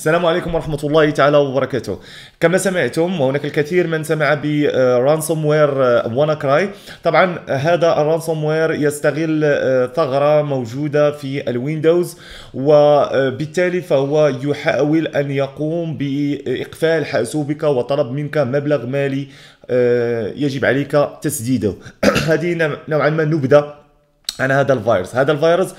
السلام عليكم ورحمة الله تعالى وبركاته كما سمعتم وهناك الكثير من سمع برانسوم آه، وير آه، وانا كراي طبعا هذا الرانسوم وير يستغل آه، ثغرة موجودة في الويندوز وبالتالي فهو يحاول أن يقوم بإقفال حاسوبك وطلب منك مبلغ مالي يجب عليك تسديده هذه نوعا ما نبذة عن هذا الفيروس هذا الفيروس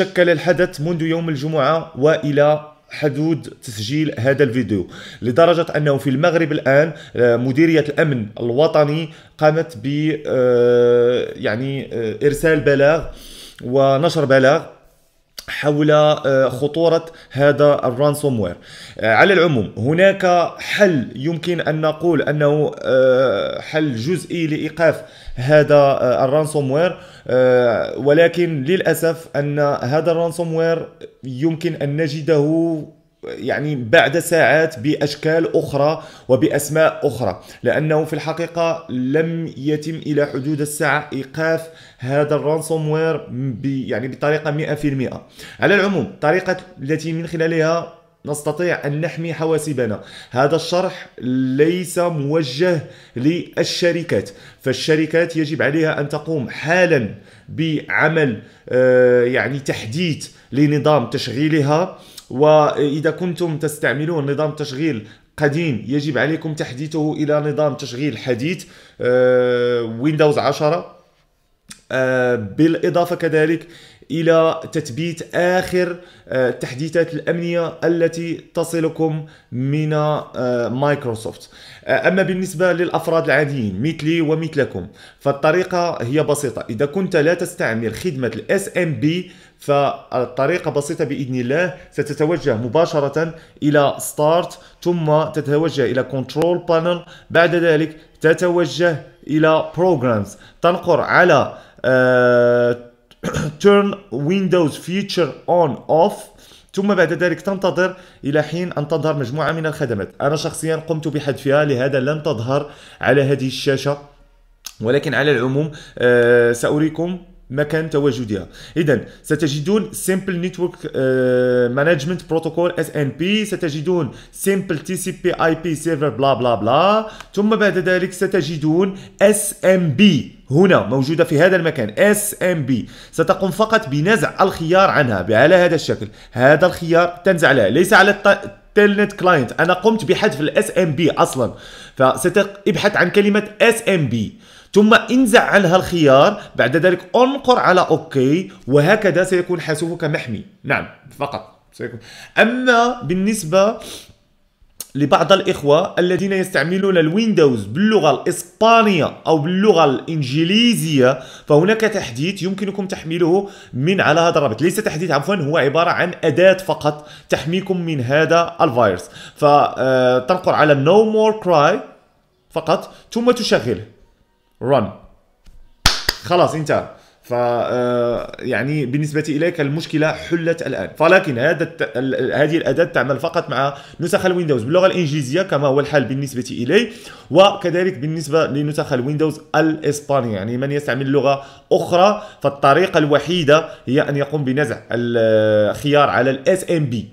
شكل الحدث منذ يوم الجمعة وإلى حدود تسجيل هذا الفيديو لدرجة أنه في المغرب الآن آه، مديرية الأمن الوطني قامت ب آه، يعني آه، إرسال بلاغ ونشر بلاغ حول آه، خطورة هذا الرانسوم وير آه، على العموم هناك حل يمكن أن نقول أنه آه، حل جزئي لإيقاف هذا الرانسوم وير ولكن للأسف أن هذا الرانسوم وير يمكن أن نجده يعني بعد ساعات باشكال اخرى وباسماء اخرى لانه في الحقيقه لم يتم الى حدود الساعه ايقاف هذا الرانسوم وير يعني بطريقه 100% على العموم طريقه التي من خلالها نستطيع أن نحمي حواسبنا هذا الشرح ليس موجه للشركات فالشركات يجب عليها أن تقوم حالا بعمل آه، يعني تحديث لنظام تشغيلها وإذا كنتم تستعملون نظام تشغيل قديم يجب عليكم تحديثه إلى نظام تشغيل حديث ويندوز 10 بالإضافة كذلك الى تثبيت اخر التحديثات آه، الامنيه التي تصلكم من آه، مايكروسوفت آه، اما بالنسبه للافراد العاديين مثلي ومثلكم فالطريقه هي بسيطه اذا كنت لا تستعمل خدمه الاس ام بي فالطريقة بسيطة بإذن الله ستتوجه مباشرة إلى ستارت ثم تتوجه إلى كنترول بانل بعد ذلك تتوجه إلى بروجرامز تنقر على turn windows feature on off ثم بعد ذلك تنتظر الى حين ان تظهر مجموعه من الخدمات انا شخصيا قمت بحذفها لهذا لن تظهر على هذه الشاشه ولكن على العموم آه ساريكم مكان تواجدها اذا ستجدون سيمبل نتورك مانجمنت بروتوكول اس ان بي ستجدون سيمبل تي سي بي اي بي سيرفر بلا بلا بلا ثم بعد ذلك ستجدون اس ام بي هنا موجودة في هذا المكان اس ام بي ستقوم فقط بنزع الخيار عنها على هذا الشكل هذا الخيار تنزع له ليس على الط... كلاينت انا قمت بحذف الاس ام بي اصلا فستبحث عن كلمه اس ام بي ثم انزع عنها الخيار بعد ذلك انقر على اوكي وهكذا سيكون حاسوبك محمي نعم فقط سيكون اما بالنسبه لبعض الإخوة الذين يستعملون الويندوز باللغة الإسبانية أو باللغة الإنجليزية فهناك تحديث يمكنكم تحميله من على هذا الرابط ليس تحديث عفوا هو عبارة عن أداة فقط تحميكم من هذا الفيروس فتنقر آه، على no more cry فقط ثم تشغله run خلاص انتهى ف آه، يعني بالنسبه اليك المشكله حلت الان ولكن هذا الت... هذه الاداه تعمل فقط مع نسخ الويندوز باللغه الانجليزيه كما هو الحال بالنسبه الي وكذلك بالنسبه لنسخ الويندوز الاسبانيه يعني من يستعمل لغه اخرى فالطريقه الوحيده هي ان يقوم بنزع الخيار على الاس ام بي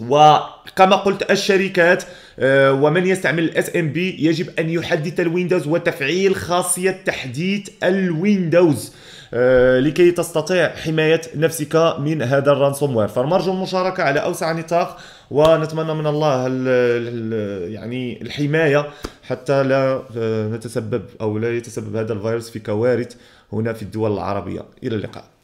وكما قلت الشركات آه، ومن يستعمل الاس ام بي يجب ان يحدث الويندوز وتفعيل خاصيه تحديث الويندوز آه، لكي تستطيع حماية نفسك من هذا الرانسوم وير فنرجو المشاركة على أوسع نطاق ونتمنى من الله الـ الـ يعني الحماية حتى لا آه، نتسبب أو لا يتسبب هذا الفيروس في كوارث هنا في الدول العربية إلى اللقاء